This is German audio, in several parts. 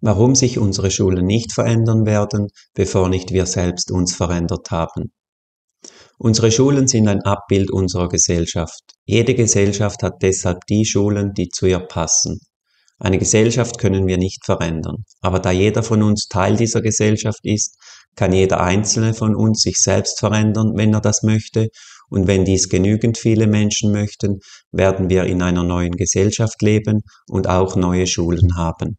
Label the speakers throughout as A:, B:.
A: warum sich unsere Schulen nicht verändern werden, bevor nicht wir selbst uns verändert haben. Unsere Schulen sind ein Abbild unserer Gesellschaft. Jede Gesellschaft hat deshalb die Schulen, die zu ihr passen. Eine Gesellschaft können wir nicht verändern, aber da jeder von uns Teil dieser Gesellschaft ist, kann jeder einzelne von uns sich selbst verändern, wenn er das möchte, und wenn dies genügend viele Menschen möchten, werden wir in einer neuen Gesellschaft leben und auch neue Schulen haben.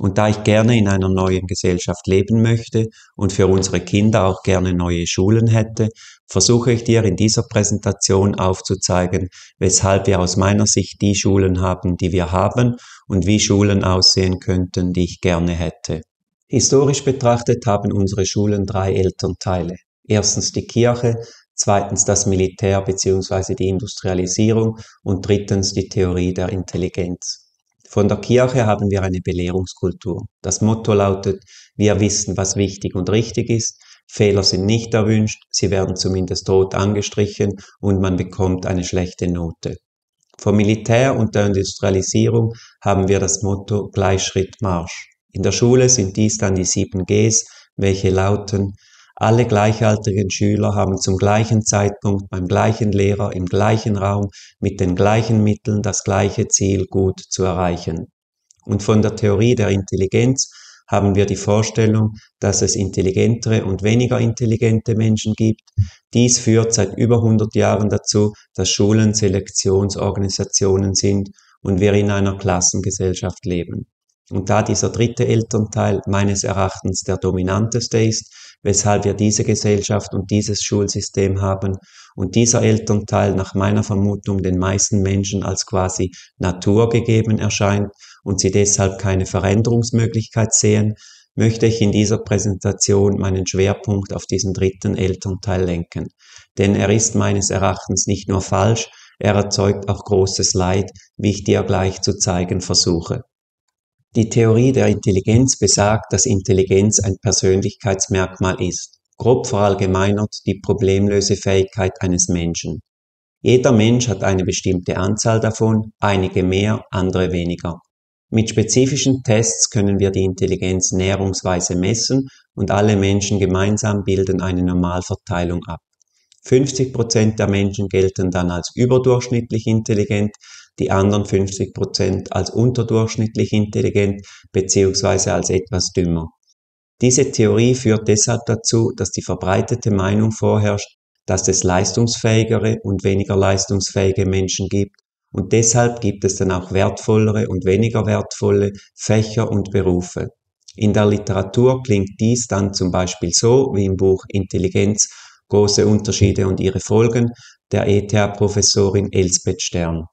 A: Und da ich gerne in einer neuen Gesellschaft leben möchte und für unsere Kinder auch gerne neue Schulen hätte, versuche ich dir in dieser Präsentation aufzuzeigen, weshalb wir aus meiner Sicht die Schulen haben, die wir haben und wie Schulen aussehen könnten, die ich gerne hätte. Historisch betrachtet haben unsere Schulen drei Elternteile. Erstens die Kirche, zweitens das Militär bzw. die Industrialisierung und drittens die Theorie der Intelligenz. Von der Kirche haben wir eine Belehrungskultur. Das Motto lautet, wir wissen, was wichtig und richtig ist. Fehler sind nicht erwünscht, sie werden zumindest rot angestrichen und man bekommt eine schlechte Note. Vom Militär und der Industrialisierung haben wir das Motto Gleichschritt Marsch. In der Schule sind dies dann die sieben Gs, welche lauten alle gleichaltrigen Schüler haben zum gleichen Zeitpunkt beim gleichen Lehrer im gleichen Raum mit den gleichen Mitteln das gleiche Ziel gut zu erreichen. Und von der Theorie der Intelligenz haben wir die Vorstellung, dass es intelligentere und weniger intelligente Menschen gibt. Dies führt seit über 100 Jahren dazu, dass Schulen Selektionsorganisationen sind und wir in einer Klassengesellschaft leben. Und da dieser dritte Elternteil meines Erachtens der dominanteste ist, weshalb wir diese Gesellschaft und dieses Schulsystem haben und dieser Elternteil nach meiner Vermutung den meisten Menschen als quasi naturgegeben erscheint und sie deshalb keine Veränderungsmöglichkeit sehen, möchte ich in dieser Präsentation meinen Schwerpunkt auf diesen dritten Elternteil lenken. Denn er ist meines Erachtens nicht nur falsch, er erzeugt auch großes Leid, wie ich dir gleich zu zeigen versuche. Die Theorie der Intelligenz besagt, dass Intelligenz ein Persönlichkeitsmerkmal ist. Grob verallgemeinert die Problemlösefähigkeit eines Menschen. Jeder Mensch hat eine bestimmte Anzahl davon, einige mehr, andere weniger. Mit spezifischen Tests können wir die Intelligenz näherungsweise messen und alle Menschen gemeinsam bilden eine Normalverteilung ab. 50% Prozent der Menschen gelten dann als überdurchschnittlich intelligent, die anderen 50 Prozent als unterdurchschnittlich intelligent beziehungsweise als etwas dümmer. Diese Theorie führt deshalb dazu, dass die verbreitete Meinung vorherrscht, dass es leistungsfähigere und weniger leistungsfähige Menschen gibt und deshalb gibt es dann auch wertvollere und weniger wertvolle Fächer und Berufe. In der Literatur klingt dies dann zum Beispiel so wie im Buch Intelligenz, große Unterschiede und ihre Folgen der ETH-Professorin Elsbeth Stern.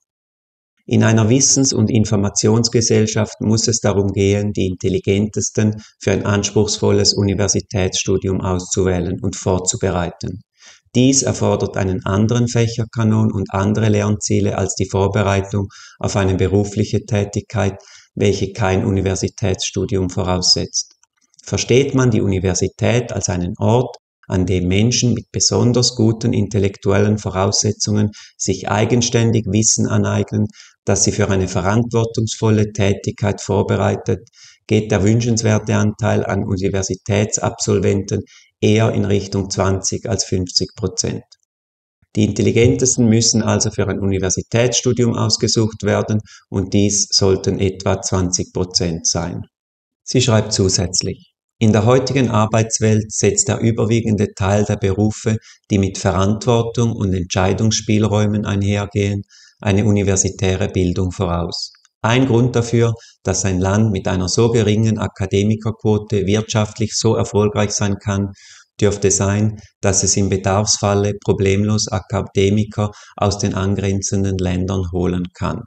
A: In einer Wissens- und Informationsgesellschaft muss es darum gehen, die Intelligentesten für ein anspruchsvolles Universitätsstudium auszuwählen und vorzubereiten. Dies erfordert einen anderen Fächerkanon und andere Lernziele als die Vorbereitung auf eine berufliche Tätigkeit, welche kein Universitätsstudium voraussetzt. Versteht man die Universität als einen Ort, an dem Menschen mit besonders guten intellektuellen Voraussetzungen sich eigenständig Wissen aneignen, dass sie für eine verantwortungsvolle Tätigkeit vorbereitet, geht der wünschenswerte Anteil an Universitätsabsolventen eher in Richtung 20 als 50 Prozent. Die intelligentesten müssen also für ein Universitätsstudium ausgesucht werden und dies sollten etwa 20 Prozent sein. Sie schreibt zusätzlich. In der heutigen Arbeitswelt setzt der überwiegende Teil der Berufe, die mit Verantwortung und Entscheidungsspielräumen einhergehen, eine universitäre Bildung voraus. Ein Grund dafür, dass ein Land mit einer so geringen Akademikerquote wirtschaftlich so erfolgreich sein kann, dürfte sein, dass es im Bedarfsfalle problemlos Akademiker aus den angrenzenden Ländern holen kann.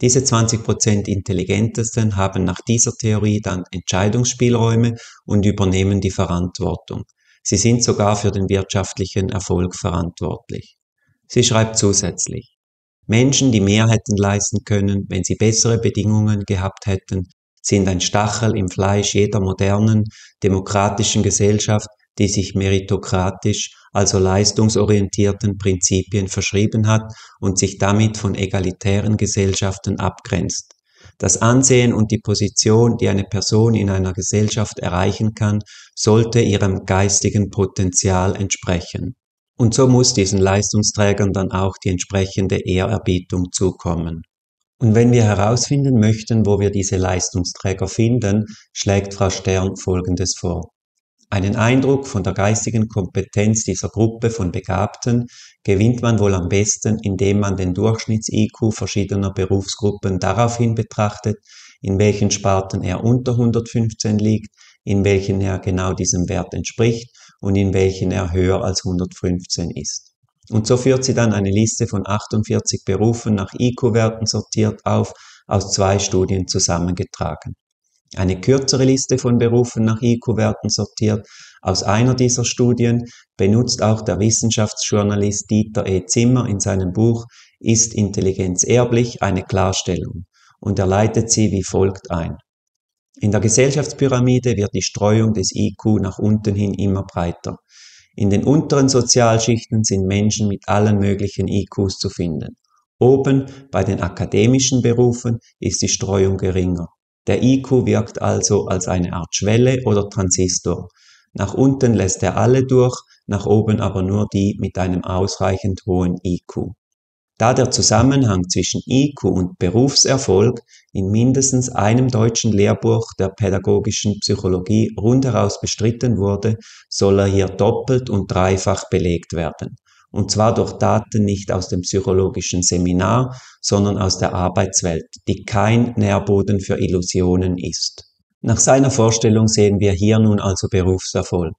A: Diese 20% Intelligentesten haben nach dieser Theorie dann Entscheidungsspielräume und übernehmen die Verantwortung. Sie sind sogar für den wirtschaftlichen Erfolg verantwortlich. Sie schreibt zusätzlich, Menschen, die mehr hätten leisten können, wenn sie bessere Bedingungen gehabt hätten, sind ein Stachel im Fleisch jeder modernen, demokratischen Gesellschaft, die sich meritokratisch, also leistungsorientierten Prinzipien verschrieben hat und sich damit von egalitären Gesellschaften abgrenzt. Das Ansehen und die Position, die eine Person in einer Gesellschaft erreichen kann, sollte ihrem geistigen Potenzial entsprechen. Und so muss diesen Leistungsträgern dann auch die entsprechende Ehrerbietung zukommen. Und wenn wir herausfinden möchten, wo wir diese Leistungsträger finden, schlägt Frau Stern Folgendes vor. Einen Eindruck von der geistigen Kompetenz dieser Gruppe von Begabten gewinnt man wohl am besten, indem man den Durchschnitts-IQ verschiedener Berufsgruppen daraufhin betrachtet, in welchen Sparten er unter 115 liegt, in welchen er genau diesem Wert entspricht und in welchen er höher als 115 ist. Und so führt sie dann eine Liste von 48 Berufen nach IQ-Werten sortiert auf, aus zwei Studien zusammengetragen. Eine kürzere Liste von Berufen nach IQ-Werten sortiert aus einer dieser Studien benutzt auch der Wissenschaftsjournalist Dieter E. Zimmer in seinem Buch Ist Intelligenz erblich eine Klarstellung und er leitet sie wie folgt ein. In der Gesellschaftspyramide wird die Streuung des IQ nach unten hin immer breiter. In den unteren Sozialschichten sind Menschen mit allen möglichen IQs zu finden. Oben bei den akademischen Berufen ist die Streuung geringer. Der IQ wirkt also als eine Art Schwelle oder Transistor. Nach unten lässt er alle durch, nach oben aber nur die mit einem ausreichend hohen IQ da der Zusammenhang zwischen IQ und Berufserfolg in mindestens einem deutschen Lehrbuch der pädagogischen Psychologie rundheraus bestritten wurde, soll er hier doppelt und dreifach belegt werden, und zwar durch Daten nicht aus dem psychologischen Seminar, sondern aus der Arbeitswelt, die kein Nährboden für Illusionen ist. Nach seiner Vorstellung sehen wir hier nun also Berufserfolg.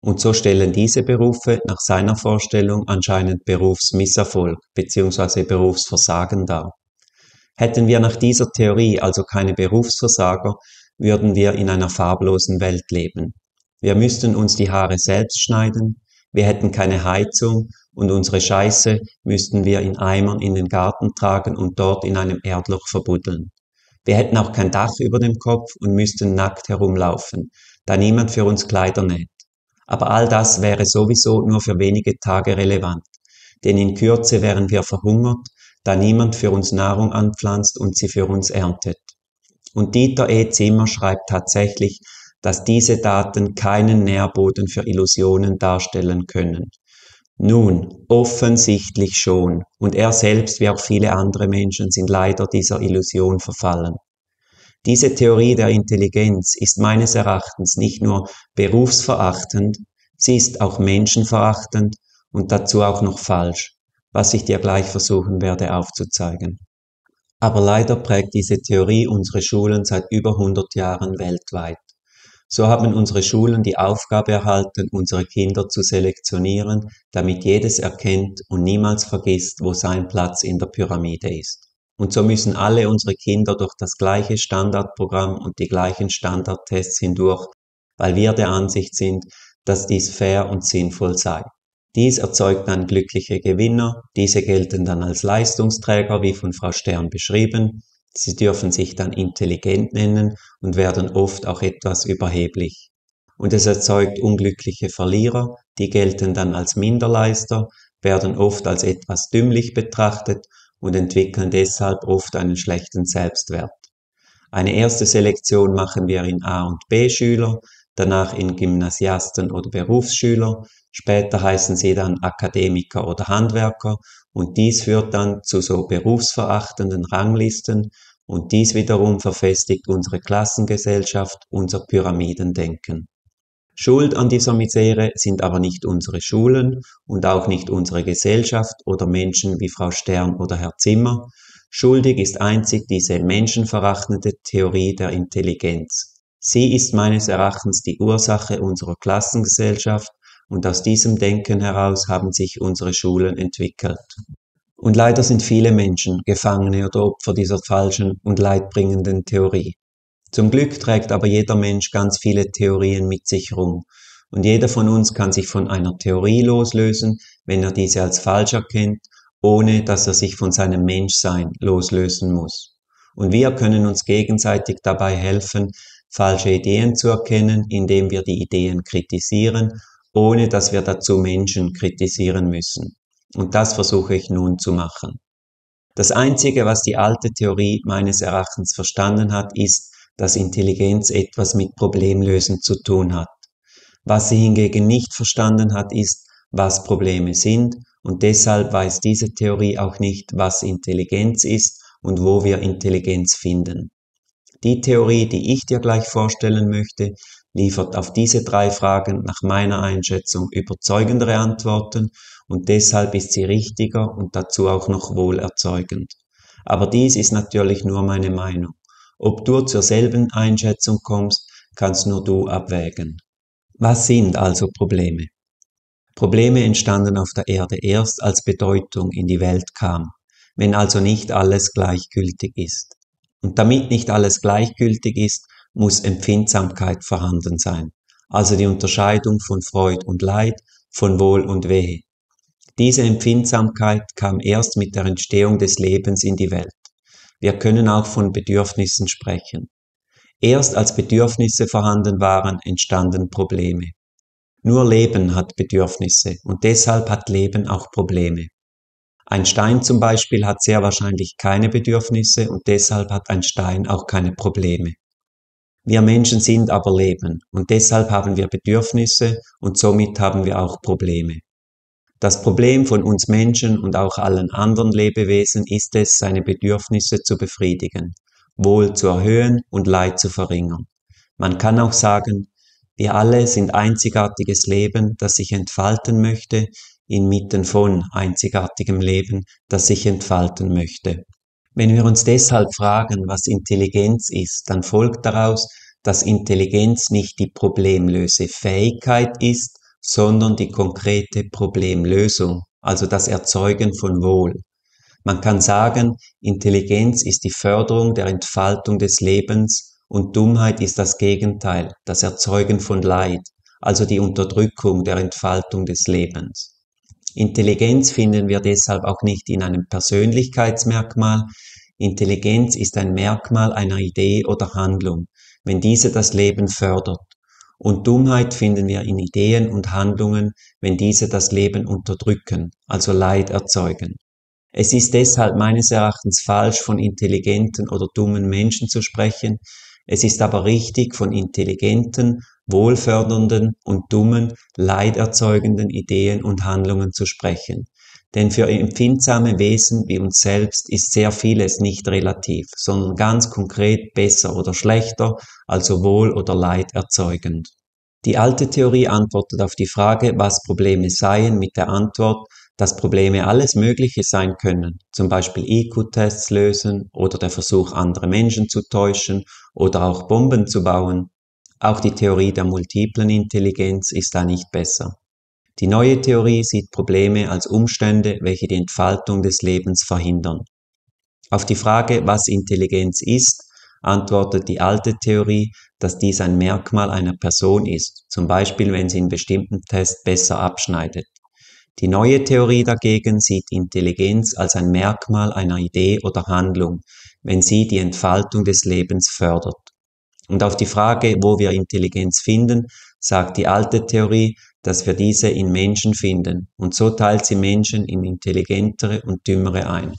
A: Und so stellen diese Berufe nach seiner Vorstellung anscheinend Berufsmisserfolg bzw. Berufsversagen dar. Hätten wir nach dieser Theorie also keine Berufsversager, würden wir in einer farblosen Welt leben. Wir müssten uns die Haare selbst schneiden, wir hätten keine Heizung und unsere Scheiße müssten wir in Eimern in den Garten tragen und dort in einem Erdloch verbuddeln. Wir hätten auch kein Dach über dem Kopf und müssten nackt herumlaufen, da niemand für uns Kleider näht. Aber all das wäre sowieso nur für wenige Tage relevant, denn in Kürze wären wir verhungert, da niemand für uns Nahrung anpflanzt und sie für uns erntet. Und Dieter E. Zimmer schreibt tatsächlich, dass diese Daten keinen Nährboden für Illusionen darstellen können. Nun, offensichtlich schon, und er selbst wie auch viele andere Menschen sind leider dieser Illusion verfallen. Diese Theorie der Intelligenz ist meines Erachtens nicht nur berufsverachtend, sie ist auch menschenverachtend und dazu auch noch falsch, was ich dir gleich versuchen werde aufzuzeigen. Aber leider prägt diese Theorie unsere Schulen seit über 100 Jahren weltweit. So haben unsere Schulen die Aufgabe erhalten, unsere Kinder zu selektionieren, damit jedes erkennt und niemals vergisst, wo sein Platz in der Pyramide ist. Und so müssen alle unsere Kinder durch das gleiche Standardprogramm und die gleichen Standardtests hindurch, weil wir der Ansicht sind, dass dies fair und sinnvoll sei. Dies erzeugt dann glückliche Gewinner, diese gelten dann als Leistungsträger, wie von Frau Stern beschrieben, sie dürfen sich dann intelligent nennen und werden oft auch etwas überheblich. Und es erzeugt unglückliche Verlierer, die gelten dann als Minderleister, werden oft als etwas dümmlich betrachtet und entwickeln deshalb oft einen schlechten Selbstwert. Eine erste Selektion machen wir in A- und B-Schüler, danach in Gymnasiasten oder Berufsschüler, später heißen sie dann Akademiker oder Handwerker und dies führt dann zu so berufsverachtenden Ranglisten und dies wiederum verfestigt unsere Klassengesellschaft, unser Pyramidendenken. Schuld an dieser Misere sind aber nicht unsere Schulen und auch nicht unsere Gesellschaft oder Menschen wie Frau Stern oder Herr Zimmer. Schuldig ist einzig diese menschenverachtende Theorie der Intelligenz. Sie ist meines Erachtens die Ursache unserer Klassengesellschaft und aus diesem Denken heraus haben sich unsere Schulen entwickelt. Und leider sind viele Menschen Gefangene oder Opfer dieser falschen und leidbringenden Theorie. Zum Glück trägt aber jeder Mensch ganz viele Theorien mit sich rum. Und jeder von uns kann sich von einer Theorie loslösen, wenn er diese als falsch erkennt, ohne dass er sich von seinem Menschsein loslösen muss. Und wir können uns gegenseitig dabei helfen, falsche Ideen zu erkennen, indem wir die Ideen kritisieren, ohne dass wir dazu Menschen kritisieren müssen. Und das versuche ich nun zu machen. Das Einzige, was die alte Theorie meines Erachtens verstanden hat, ist, dass Intelligenz etwas mit Problemlösen zu tun hat. Was sie hingegen nicht verstanden hat, ist, was Probleme sind und deshalb weiß diese Theorie auch nicht, was Intelligenz ist und wo wir Intelligenz finden. Die Theorie, die ich dir gleich vorstellen möchte, liefert auf diese drei Fragen nach meiner Einschätzung überzeugendere Antworten und deshalb ist sie richtiger und dazu auch noch wohlerzeugend. Aber dies ist natürlich nur meine Meinung. Ob du zur selben Einschätzung kommst, kannst nur du abwägen. Was sind also Probleme? Probleme entstanden auf der Erde erst, als Bedeutung in die Welt kam, wenn also nicht alles gleichgültig ist. Und damit nicht alles gleichgültig ist, muss Empfindsamkeit vorhanden sein, also die Unterscheidung von Freud und Leid, von Wohl und Wehe. Diese Empfindsamkeit kam erst mit der Entstehung des Lebens in die Welt. Wir können auch von Bedürfnissen sprechen. Erst als Bedürfnisse vorhanden waren, entstanden Probleme. Nur Leben hat Bedürfnisse und deshalb hat Leben auch Probleme. Ein Stein zum Beispiel hat sehr wahrscheinlich keine Bedürfnisse und deshalb hat ein Stein auch keine Probleme. Wir Menschen sind aber Leben und deshalb haben wir Bedürfnisse und somit haben wir auch Probleme. Das Problem von uns Menschen und auch allen anderen Lebewesen ist es, seine Bedürfnisse zu befriedigen, Wohl zu erhöhen und Leid zu verringern. Man kann auch sagen, wir alle sind einzigartiges Leben, das sich entfalten möchte, inmitten von einzigartigem Leben, das sich entfalten möchte. Wenn wir uns deshalb fragen, was Intelligenz ist, dann folgt daraus, dass Intelligenz nicht die problemlöse Fähigkeit ist, sondern die konkrete Problemlösung, also das Erzeugen von Wohl. Man kann sagen, Intelligenz ist die Förderung der Entfaltung des Lebens und Dummheit ist das Gegenteil, das Erzeugen von Leid, also die Unterdrückung der Entfaltung des Lebens. Intelligenz finden wir deshalb auch nicht in einem Persönlichkeitsmerkmal. Intelligenz ist ein Merkmal einer Idee oder Handlung, wenn diese das Leben fördert. Und Dummheit finden wir in Ideen und Handlungen, wenn diese das Leben unterdrücken, also Leid erzeugen. Es ist deshalb meines Erachtens falsch, von intelligenten oder dummen Menschen zu sprechen, es ist aber richtig, von intelligenten, wohlfördernden und dummen, leiderzeugenden Ideen und Handlungen zu sprechen. Denn für empfindsame Wesen wie uns selbst ist sehr vieles nicht relativ, sondern ganz konkret besser oder schlechter, also wohl oder leid erzeugend. Die alte Theorie antwortet auf die Frage, was Probleme seien, mit der Antwort, dass Probleme alles Mögliche sein können, zum Beispiel IQ-Tests lösen oder der Versuch, andere Menschen zu täuschen oder auch Bomben zu bauen. Auch die Theorie der multiplen Intelligenz ist da nicht besser. Die neue Theorie sieht Probleme als Umstände, welche die Entfaltung des Lebens verhindern. Auf die Frage, was Intelligenz ist, antwortet die alte Theorie, dass dies ein Merkmal einer Person ist, zum Beispiel wenn sie in bestimmten Tests besser abschneidet. Die neue Theorie dagegen sieht Intelligenz als ein Merkmal einer Idee oder Handlung, wenn sie die Entfaltung des Lebens fördert. Und auf die Frage, wo wir Intelligenz finden, sagt die alte Theorie, dass wir diese in Menschen finden, und so teilt sie Menschen in intelligentere und dümmere ein.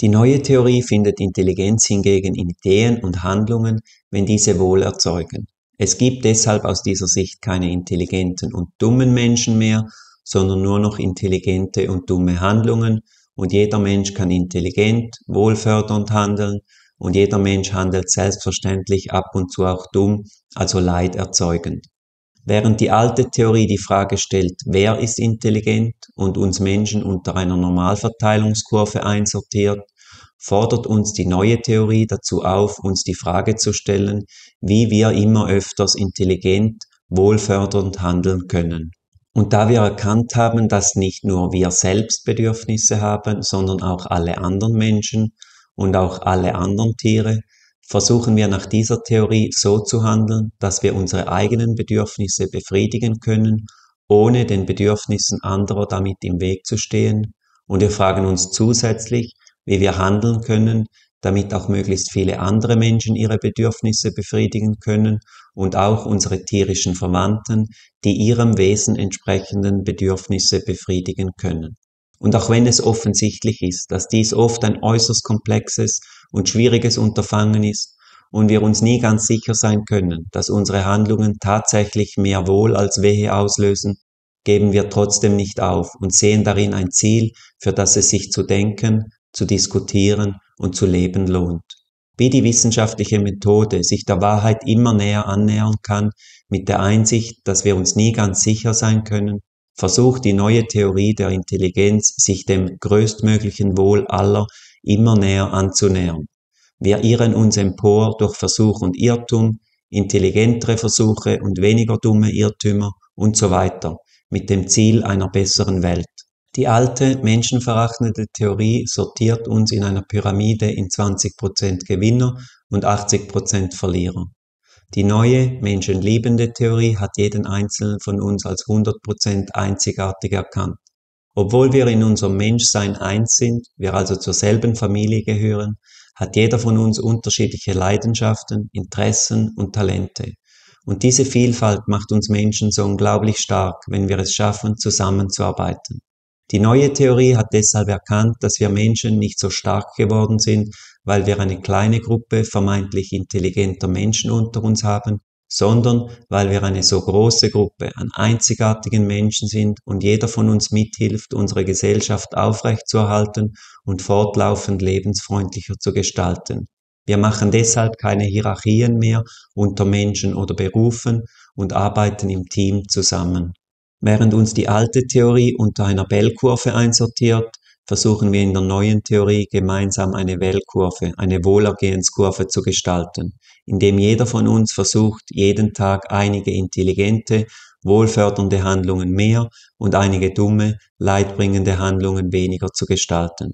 A: Die neue Theorie findet Intelligenz hingegen in Ideen und Handlungen, wenn diese wohl erzeugen. Es gibt deshalb aus dieser Sicht keine intelligenten und dummen Menschen mehr, sondern nur noch intelligente und dumme Handlungen, und jeder Mensch kann intelligent, wohlfördernd handeln, und jeder Mensch handelt selbstverständlich ab und zu auch dumm, also leiderzeugend. Während die alte Theorie die Frage stellt, wer ist intelligent und uns Menschen unter einer Normalverteilungskurve einsortiert, fordert uns die neue Theorie dazu auf, uns die Frage zu stellen, wie wir immer öfters intelligent, wohlfördernd handeln können. Und da wir erkannt haben, dass nicht nur wir selbst Bedürfnisse haben, sondern auch alle anderen Menschen und auch alle anderen Tiere, Versuchen wir nach dieser Theorie so zu handeln, dass wir unsere eigenen Bedürfnisse befriedigen können, ohne den Bedürfnissen anderer damit im Weg zu stehen, und wir fragen uns zusätzlich, wie wir handeln können, damit auch möglichst viele andere Menschen ihre Bedürfnisse befriedigen können und auch unsere tierischen Verwandten die ihrem Wesen entsprechenden Bedürfnisse befriedigen können. Und auch wenn es offensichtlich ist, dass dies oft ein äußerst komplexes und schwieriges Unterfangen ist und wir uns nie ganz sicher sein können, dass unsere Handlungen tatsächlich mehr Wohl als Wehe auslösen, geben wir trotzdem nicht auf und sehen darin ein Ziel, für das es sich zu denken, zu diskutieren und zu leben lohnt. Wie die wissenschaftliche Methode sich der Wahrheit immer näher annähern kann, mit der Einsicht, dass wir uns nie ganz sicher sein können, versucht die neue Theorie der Intelligenz, sich dem größtmöglichen Wohl aller immer näher anzunähern. Wir irren uns empor durch Versuch und Irrtum, intelligentere Versuche und weniger dumme Irrtümer und so weiter, mit dem Ziel einer besseren Welt. Die alte, menschenverachtende Theorie sortiert uns in einer Pyramide in 20% Gewinner und 80% Verlierer. Die neue, menschenliebende Theorie hat jeden Einzelnen von uns als 100% einzigartig erkannt. Obwohl wir in unserem Menschsein eins sind, wir also zur selben Familie gehören, hat jeder von uns unterschiedliche Leidenschaften, Interessen und Talente. Und diese Vielfalt macht uns Menschen so unglaublich stark, wenn wir es schaffen, zusammenzuarbeiten. Die neue Theorie hat deshalb erkannt, dass wir Menschen nicht so stark geworden sind, weil wir eine kleine Gruppe vermeintlich intelligenter Menschen unter uns haben, sondern weil wir eine so große Gruppe an einzigartigen Menschen sind und jeder von uns mithilft, unsere Gesellschaft aufrechtzuerhalten und fortlaufend lebensfreundlicher zu gestalten. Wir machen deshalb keine Hierarchien mehr unter Menschen oder Berufen und arbeiten im Team zusammen. Während uns die alte Theorie unter einer Bellkurve einsortiert, versuchen wir in der neuen Theorie gemeinsam eine Wellkurve, eine Wohlergehenskurve zu gestalten, indem jeder von uns versucht, jeden Tag einige intelligente, wohlfördernde Handlungen mehr und einige dumme, leidbringende Handlungen weniger zu gestalten.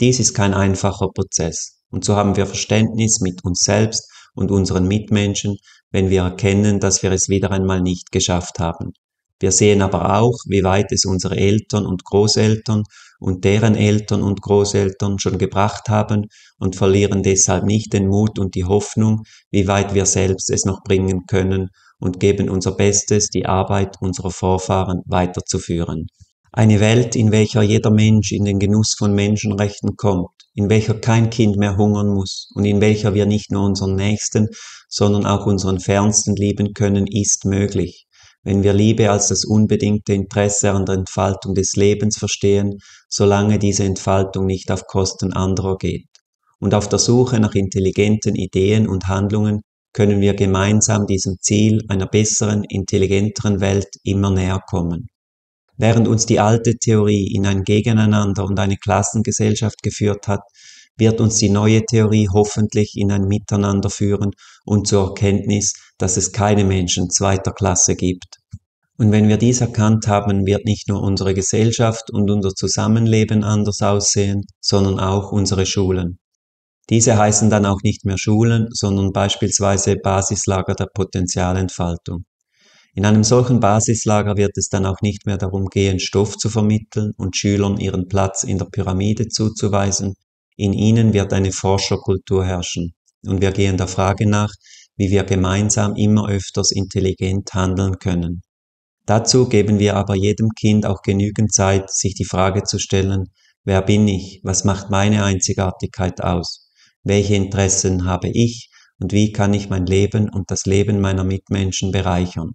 A: Dies ist kein einfacher Prozess. Und so haben wir Verständnis mit uns selbst und unseren Mitmenschen, wenn wir erkennen, dass wir es wieder einmal nicht geschafft haben. Wir sehen aber auch, wie weit es unsere Eltern und Großeltern und deren Eltern und Großeltern schon gebracht haben und verlieren deshalb nicht den Mut und die Hoffnung, wie weit wir selbst es noch bringen können und geben unser Bestes, die Arbeit unserer Vorfahren weiterzuführen. Eine Welt, in welcher jeder Mensch in den Genuss von Menschenrechten kommt, in welcher kein Kind mehr hungern muss und in welcher wir nicht nur unseren Nächsten, sondern auch unseren Fernsten lieben können, ist möglich. Wenn wir Liebe als das unbedingte Interesse an der Entfaltung des Lebens verstehen, solange diese Entfaltung nicht auf Kosten anderer geht. Und auf der Suche nach intelligenten Ideen und Handlungen können wir gemeinsam diesem Ziel einer besseren, intelligenteren Welt immer näher kommen. Während uns die alte Theorie in ein Gegeneinander und eine Klassengesellschaft geführt hat, wird uns die neue Theorie hoffentlich in ein Miteinander führen und zur Erkenntnis, dass es keine Menschen zweiter Klasse gibt. Und wenn wir dies erkannt haben, wird nicht nur unsere Gesellschaft und unser Zusammenleben anders aussehen, sondern auch unsere Schulen. Diese heißen dann auch nicht mehr Schulen, sondern beispielsweise Basislager der Potenzialentfaltung. In einem solchen Basislager wird es dann auch nicht mehr darum gehen, Stoff zu vermitteln und Schülern ihren Platz in der Pyramide zuzuweisen, in ihnen wird eine Forscherkultur herrschen. Und wir gehen der Frage nach, wie wir gemeinsam immer öfters intelligent handeln können. Dazu geben wir aber jedem Kind auch genügend Zeit, sich die Frage zu stellen, wer bin ich, was macht meine Einzigartigkeit aus, welche Interessen habe ich und wie kann ich mein Leben und das Leben meiner Mitmenschen bereichern.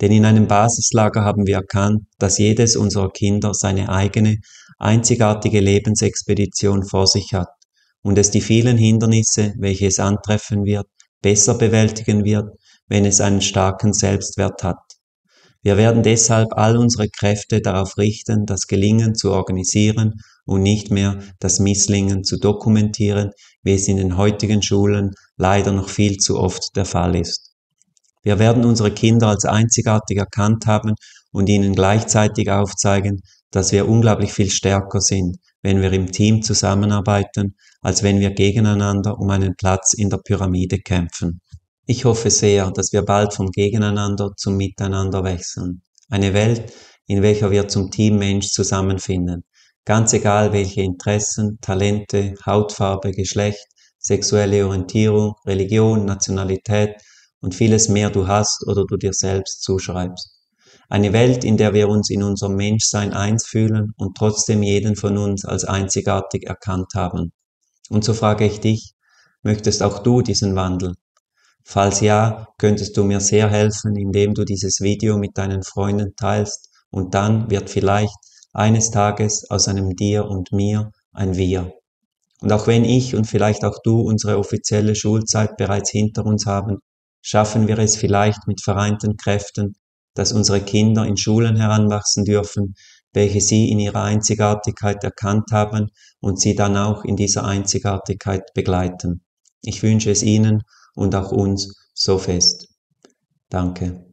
A: Denn in einem Basislager haben wir erkannt, dass jedes unserer Kinder seine eigene einzigartige Lebensexpedition vor sich hat und es die vielen Hindernisse, welche es antreffen wird, besser bewältigen wird, wenn es einen starken Selbstwert hat. Wir werden deshalb all unsere Kräfte darauf richten, das Gelingen zu organisieren und nicht mehr das Misslingen zu dokumentieren, wie es in den heutigen Schulen leider noch viel zu oft der Fall ist. Wir werden unsere Kinder als einzigartig erkannt haben und ihnen gleichzeitig aufzeigen, dass wir unglaublich viel stärker sind, wenn wir im Team zusammenarbeiten, als wenn wir gegeneinander um einen Platz in der Pyramide kämpfen. Ich hoffe sehr, dass wir bald vom Gegeneinander zum Miteinander wechseln. Eine Welt, in welcher wir zum Teammensch zusammenfinden, ganz egal welche Interessen, Talente, Hautfarbe, Geschlecht, sexuelle Orientierung, Religion, Nationalität und vieles mehr du hast oder du dir selbst zuschreibst. Eine Welt, in der wir uns in unserem Menschsein eins fühlen und trotzdem jeden von uns als einzigartig erkannt haben. Und so frage ich dich, möchtest auch du diesen Wandel? Falls ja, könntest du mir sehr helfen, indem du dieses Video mit deinen Freunden teilst und dann wird vielleicht eines Tages aus einem dir und mir ein wir. Und auch wenn ich und vielleicht auch du unsere offizielle Schulzeit bereits hinter uns haben, schaffen wir es vielleicht mit vereinten Kräften, dass unsere Kinder in Schulen heranwachsen dürfen, welche sie in ihrer Einzigartigkeit erkannt haben und sie dann auch in dieser Einzigartigkeit begleiten. Ich wünsche es Ihnen und auch uns so fest. Danke.